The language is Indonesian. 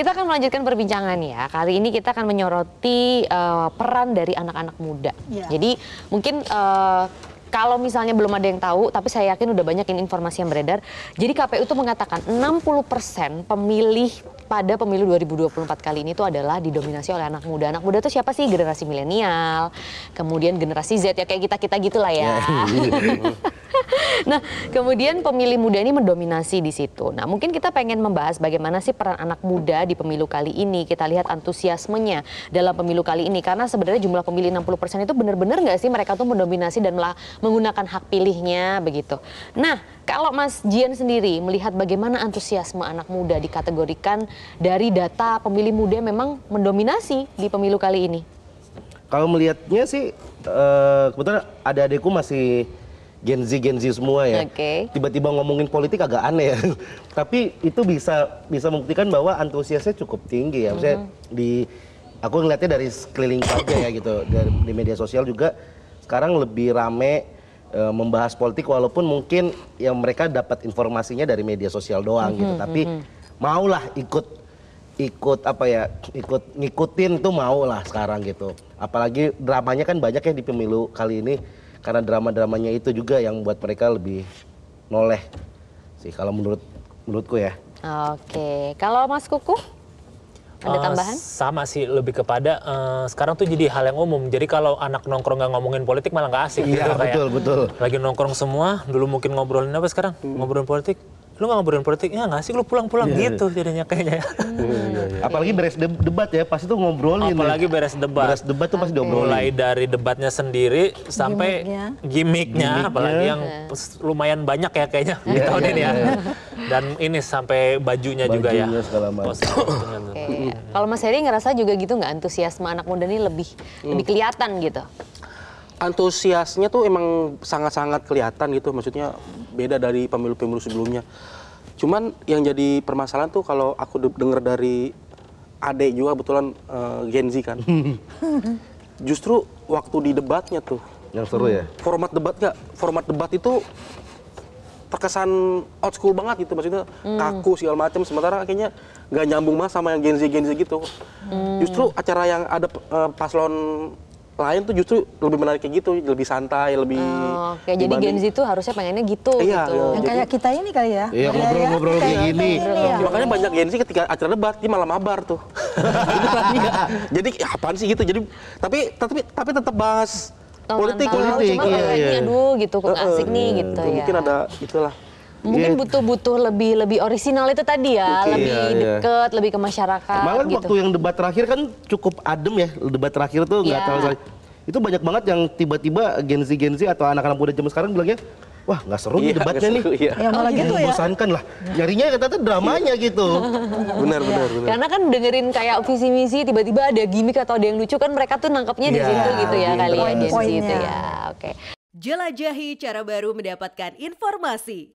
Kita akan melanjutkan perbincangan ya. Kali ini kita akan menyoroti uh, peran dari anak-anak muda. Yeah. Jadi mungkin uh, kalau misalnya belum ada yang tahu, tapi saya yakin udah banyak ini informasi yang beredar. Jadi KPU itu mengatakan 60% pemilih pada pemilu 2024 kali ini itu adalah didominasi oleh anak muda. Anak muda itu siapa sih? Generasi milenial, kemudian generasi Z ya kayak kita-kita gitulah ya. Iya, iya, iya nah, kemudian pemilih muda ini mendominasi di situ. Nah, mungkin kita pengen membahas bagaimana sih peran anak muda di pemilu kali ini. Kita lihat antusiasmenya dalam pemilu kali ini karena sebenarnya jumlah pemilih 60% itu benar-benar nggak sih mereka tuh mendominasi dan menggunakan hak pilihnya begitu. Nah, kalau Mas Jian sendiri melihat bagaimana antusiasme anak muda dikategorikan dari data pemilih muda memang mendominasi di pemilu kali ini? Kalau melihatnya sih, eh, kebetulan ada adikku masih Gen Z Gen Z semua ya. Okay. Tiba-tiba ngomongin politik agak aneh ya. Tapi itu bisa bisa membuktikan bahwa antusiasnya cukup tinggi ya. Maksudnya mm -hmm. di aku ngeliatnya dari sekeliling saja ya gitu dari, di media sosial juga sekarang lebih rame e, membahas politik walaupun mungkin yang mereka dapat informasinya dari media sosial doang mm -hmm, gitu mm-hmm, tapi mm -hmm. maulah ikut ikut apa ya ikut ngikutin tuh maulah sekarang gitu apalagi dramanya kan banyak ya di pemilu kali ini karena drama-dramanya itu juga yang buat mereka lebih noleh sih kalau menurut menurutku ya. Oke, kalau Mas Kuku ada uh, tambahan? Sama sih, lebih kepada uh, sekarang tuh jadi hal yang umum. Jadi kalau anak nongkrong nggak ngomongin politik malah nggak asik. Iya gitu, ya? betul kayak, betul. Lagi nongkrong semua, dulu mungkin ngobrolin apa sekarang? Hmm. Ngobrolin politik? lu nggak ngobrolin politiknya gak sih lu pulang-pulang yeah. Iya. gitu jadinya kayaknya yeah, yeah, yeah. Iya. apalagi beres de debat ya pasti tuh ngobrolin ya. apalagi ya. beres debat beres debat tuh okay. pasti diobrolin mulai dari debatnya sendiri sampai gimmicknya, gimmicknya, gimmicknya. apalagi yang yeah. lumayan banyak ya kayaknya yeah, tahun yeah, ini yeah. ya iya. dan ini sampai bajunya, bajunya juga ya okay. kalau Mas Heri ngerasa juga gitu nggak antusiasme anak muda ini lebih mm. lebih hmm. kelihatan gitu antusiasnya tuh emang sangat-sangat kelihatan gitu maksudnya beda dari pemilu-pemilu sebelumnya cuman yang jadi permasalahan tuh kalau aku dengar dari Ade juga kebetulan uh, Gen Z kan justru waktu di debatnya tuh yang seru ya format debat gak format debat itu terkesan old school banget gitu maksudnya hmm. kaku segala macam sementara kayaknya nggak nyambung mas sama yang Gen Z Gen Z gitu hmm. justru acara yang ada uh, paslon lain tuh justru lebih menarik kayak gitu, lebih santai, lebih. Oh, okay. jadi Gen Z tuh harusnya pengennya gitu. Iya, gitu. Iya, yang jadi, kayak kita ini kali ya. Iya, ngobrol-ngobrol kayak gini. Ya. Iya, makanya banyak Gen Z ketika acara debat dia malah mabar tuh. jadi ya, apaan sih gitu. Jadi tapi tapi tapi tetap bahas oh, politik, politik, cuma iya, iya. aduh gitu, asik uh, nih gitu ya. Mungkin ada itulah mungkin iya. butuh-butuh lebih lebih orisinal itu tadi ya, okay, iya, lebih yeah, deket, lebih ke masyarakat. Malah gitu. waktu yang debat terakhir kan cukup adem ya, debat terakhir tuh nggak yeah. terlalu itu banyak banget yang tiba-tiba Gen Z Gen Z atau anak-anak muda zaman sekarang bilangnya wah nggak seru nih iya, debatnya nih. Iya. Ya malah oh, gitu, gitu ya. Bosankan lah. Nyarinya kata tuh dramanya gitu. benar, benar, benar. Karena kan dengerin kayak visi misi tiba-tiba ada gimmick atau ada yang lucu kan mereka tuh nangkapnya di situ gitu ya kali ya di situ ya. Oke. Okay. Jelajahi cara baru mendapatkan informasi.